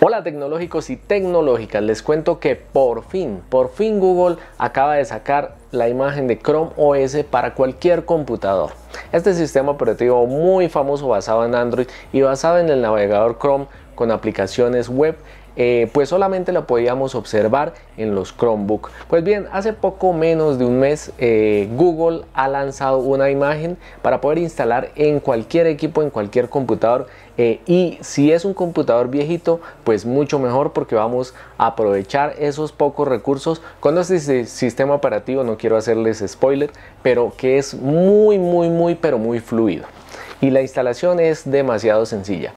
Hola tecnológicos y tecnológicas, les cuento que por fin, por fin Google acaba de sacar la imagen de Chrome OS para cualquier computador. Este sistema operativo muy famoso basado en Android y basado en el navegador Chrome con aplicaciones web eh, pues solamente lo podíamos observar en los Chromebook. Pues bien, hace poco menos de un mes eh, Google ha lanzado una imagen para poder instalar en cualquier equipo, en cualquier computador. Eh, y si es un computador viejito, pues mucho mejor porque vamos a aprovechar esos pocos recursos con este sistema operativo. No quiero hacerles spoiler, pero que es muy, muy, muy, pero muy fluido. Y la instalación es demasiado sencilla.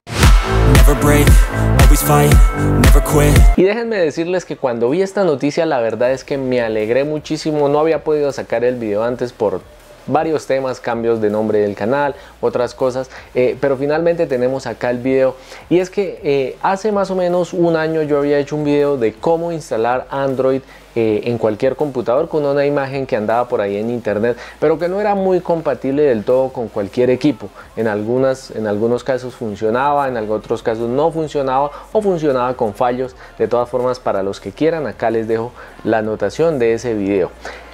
Y déjenme decirles que cuando vi esta noticia la verdad es que me alegré muchísimo, no había podido sacar el video antes por varios temas, cambios de nombre del canal, otras cosas, eh, pero finalmente tenemos acá el video y es que eh, hace más o menos un año yo había hecho un video de cómo instalar Android eh, en cualquier computador con una imagen que andaba por ahí en internet, pero que no era muy compatible del todo con cualquier equipo. En, algunas, en algunos casos funcionaba, en otros casos no funcionaba o funcionaba con fallos. De todas formas, para los que quieran, acá les dejo la anotación de ese video.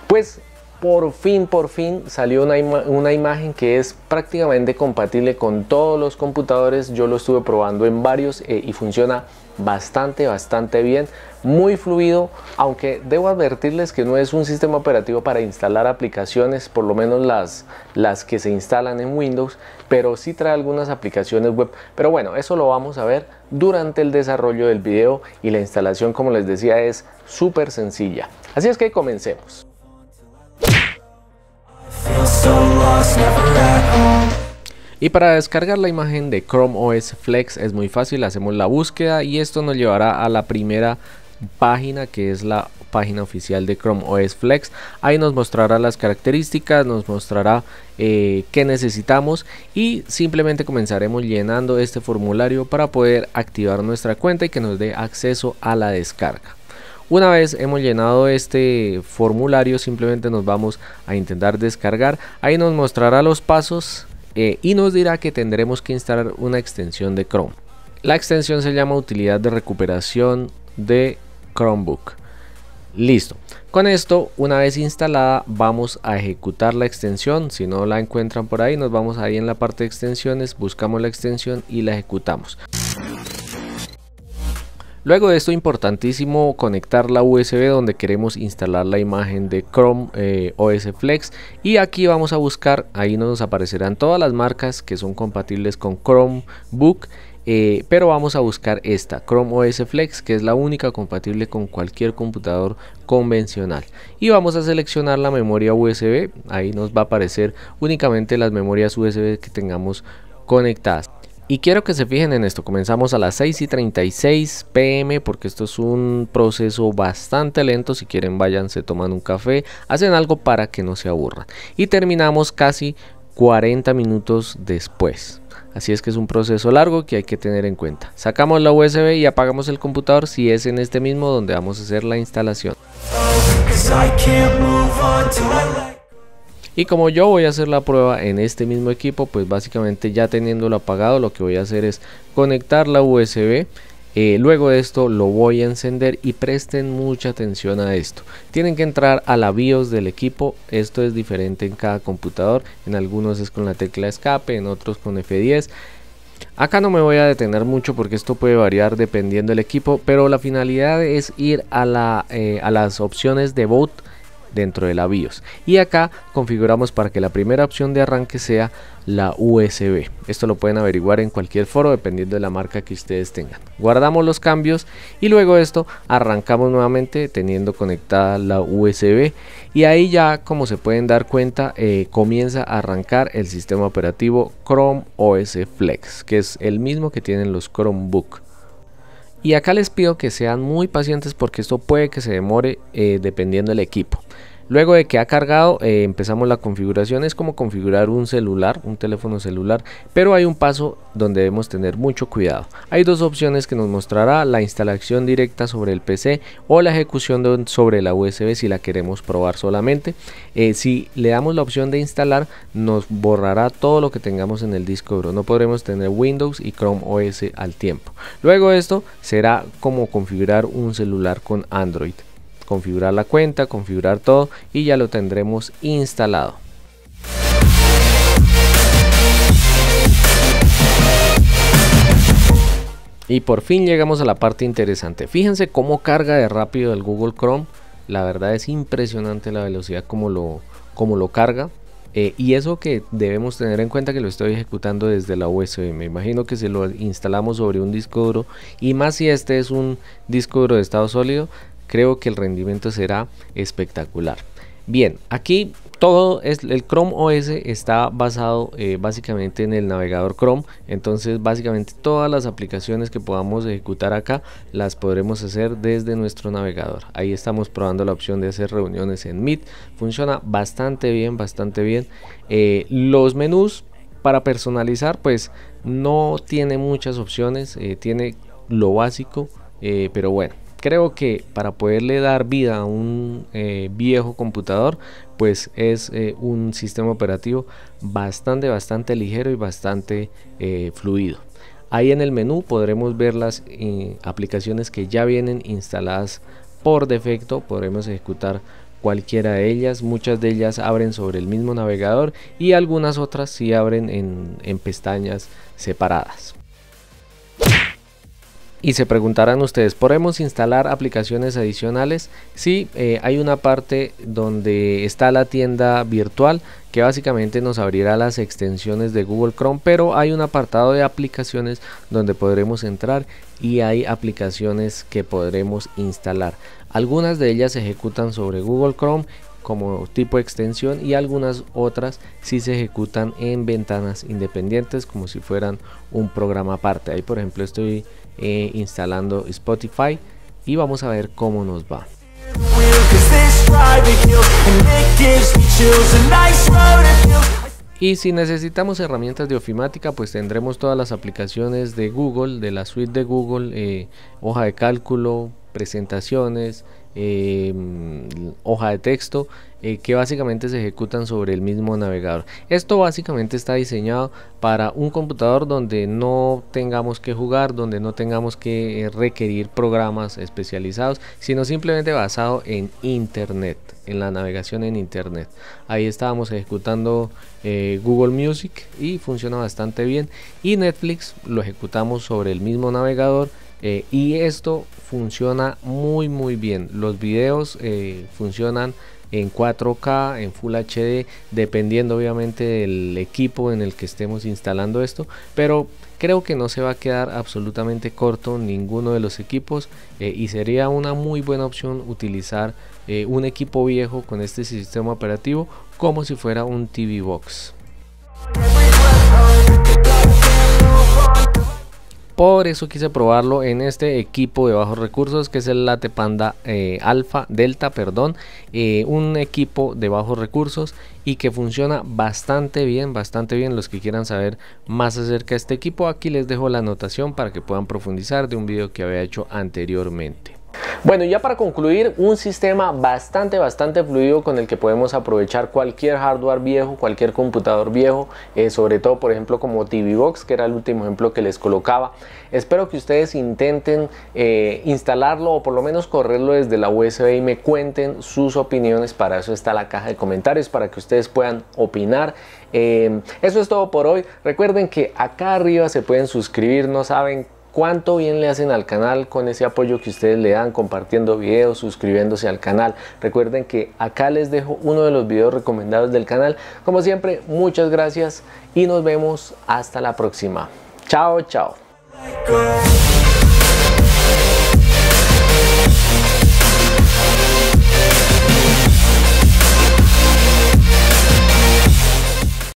Pues por fin, por fin salió una, imagen que es prácticamente compatible con todos los computadores. Yo lo estuve probando en varios eh, y funciona bastante, bastante bien. Muy fluido, aunque debo advertirles que no es un sistema operativo para instalar aplicaciones, por lo menos las, las que se instalan en Windows, pero sí trae algunas aplicaciones web. Pero bueno, eso lo vamos a ver durante el desarrollo del video y la instalación, como les decía, es súper sencilla. Así es que comencemos. Y para descargar la imagen de Chrome OS Flex es muy fácil, hacemos la búsqueda y esto nos llevará a la primera página que es la página oficial de Chrome OS Flex. Ahí nos mostrará las características, nos mostrará eh, qué necesitamos y simplemente comenzaremos llenando este formulario para poder activar nuestra cuenta y que nos dé acceso a la descarga. Una vez hemos llenado este formulario, simplemente nos vamos a intentar descargar. Ahí nos mostrará los pasos eh, y nos dirá que tendremos que instalar una extensión de Chrome. La extensión se llama utilidad de recuperación de Chromebook. Listo. Con esto, una vez instalada, vamos a ejecutar la extensión. Si no la encuentran por ahí, nos vamos ahí en la parte de extensiones, buscamos la extensión y la ejecutamos. Luego de esto, importantísimo conectar la USB donde queremos instalar la imagen de Chrome eh, OS Flex. Y aquí vamos a buscar, ahí nos aparecerán todas las marcas que son compatibles con Chromebook. Eh, pero vamos a buscar esta Chrome OS Flex que es la única compatible con cualquier computador convencional y vamos a seleccionar la memoria USB ahí nos va a aparecer únicamente las memorias USB que tengamos conectadas y quiero que se fijen en esto, comenzamos a las 6 y 36 pm porque esto es un proceso bastante lento, si quieren váyanse se toman un café, hacen algo para que no se aburran. Y terminamos casi 40 minutos después. Así es que es un proceso largo que hay que tener en cuenta. Sacamos la USB y apagamos el computador si es en este mismo donde vamos a hacer la instalación. Y como yo voy a hacer la prueba en este mismo equipo, pues básicamente ya teniéndolo apagado, lo que voy a hacer es conectar la USB eh, luego de esto lo voy a encender y presten mucha atención a esto. Tienen que entrar a la BIOS del equipo. Esto es diferente en cada computador. En algunos es con la tecla escape, en otros con F10. Acá no me voy a detener mucho porque esto puede variar dependiendo del equipo. Pero la finalidad es ir a, la, eh, a las opciones de boot dentro de la BIOS. Y acá configuramos para que la primera opción de arranque sea la USB. Esto lo pueden averiguar en cualquier foro dependiendo de la marca que ustedes tengan. Guardamos los cambios y luego esto arrancamos nuevamente teniendo conectada la USB y ahí ya como se pueden dar cuenta eh, comienza a arrancar el sistema operativo Chrome OS Flex que es el mismo que tienen los Chromebook. Y acá les pido que sean muy pacientes porque esto puede que se demore eh, dependiendo del equipo. Luego de que ha cargado, eh, empezamos la configuración. Es como configurar un celular, un teléfono celular, pero hay un paso donde debemos tener mucho cuidado. Hay dos opciones que nos mostrará, la instalación directa sobre el PC o la ejecución sobre la USB si la queremos probar solamente. Eh, si le damos la opción de instalar, nos borrará todo lo que tengamos en el disco duro. No podremos tener Windows y Chrome OS al tiempo. Luego esto será como configurar un celular con Android configurar la cuenta, configurar todo y ya lo tendremos instalado. Y por fin llegamos a la parte interesante. Fíjense cómo carga de rápido el Google Chrome. La verdad es impresionante la velocidad como lo, como lo carga. Eh, y eso que debemos tener en cuenta que lo estoy ejecutando desde la USB. Me imagino que si lo instalamos sobre un disco duro y más si este es un disco duro de estado sólido, creo que el rendimiento será espectacular. Bien, aquí todo es el Chrome OS está basado eh, básicamente en el navegador Chrome entonces básicamente todas las aplicaciones que podamos ejecutar acá las podremos hacer desde nuestro navegador ahí estamos probando la opción de hacer reuniones en Meet funciona bastante bien bastante bien eh, los menús para personalizar pues no tiene muchas opciones eh, tiene lo básico pero bueno creo que para poderle dar vida a un eh, viejo computador, pues es eh, un sistema operativo bastante, bastante ligero y bastante eh, fluido. Ahí en el menú podremos ver las aplicaciones que ya vienen instaladas por defecto, podremos ejecutar cualquiera de ellas, muchas de ellas abren sobre el mismo navegador y algunas otras sí abren en pestañas separadas. Y se preguntarán ustedes, ¿podemos instalar aplicaciones adicionales? Sí, eh, hay una parte donde está la tienda virtual que básicamente nos abrirá las extensiones de Google Chrome, pero hay un apartado de aplicaciones donde podremos entrar y hay aplicaciones que podremos instalar. Algunas de ellas se ejecutan sobre Google Chrome como tipo extensión y algunas otras si sí se ejecutan en ventanas independientes como si fueran un programa aparte. Ahí por ejemplo estoy eh, instalando Spotify y vamos a ver cómo nos va. Y si necesitamos herramientas de ofimática, pues tendremos todas las aplicaciones de Google, de la suite de Google, eh, hoja de cálculo, presentaciones, Em, hoja de texto eh, que básicamente se ejecutan sobre el mismo navegador. Esto básicamente está diseñado para un computador donde no tengamos que jugar, donde no tengamos que eh, requerir programas especializados, sino simplemente basado en Internet, en la navegación en Internet. Ahí estábamos ejecutando eh, Google Music y funciona bastante bien. Y Netflix lo ejecutamos sobre el mismo navegador eh, y esto funciona muy muy bien. Los videos eh, funcionan en 4K, en Full HD, dependiendo obviamente del equipo en el que estemos instalando esto, pero creo que no se va a quedar absolutamente corto ninguno de los equipos eh, y sería una muy buena opción utilizar un equipo viejo con este sistema operativo como si fuera un TV Box. Por eso quise probarlo en este equipo de bajos recursos que es el Late Panda eh, Alpha Delta, perdón, eh, un equipo de bajos recursos y que funciona bastante bien, bastante bien. Los que quieran saber más acerca de este equipo, aquí les dejo la anotación para que puedan profundizar de un video que había hecho anteriormente. Bueno, ya para concluir, un sistema bastante, bastante fluido con el que podemos aprovechar cualquier hardware viejo, cualquier computador viejo, eh, sobre todo, por ejemplo, como TV Box, que era el último ejemplo que les colocaba. Espero que ustedes intenten eh, instalarlo o por lo menos correrlo desde la USB y me cuenten sus opiniones. Para eso está la caja de comentarios, para que ustedes puedan opinar. Eh, eso es todo por hoy. Recuerden que acá arriba se pueden suscribir, no saben cuánto bien le hacen al canal con ese apoyo que ustedes le dan compartiendo videos, suscribiéndose al canal. Recuerden que acá les dejo uno de los videos recomendados del canal. Como siempre, muchas gracias y nos vemos hasta la próxima. Chao, chao.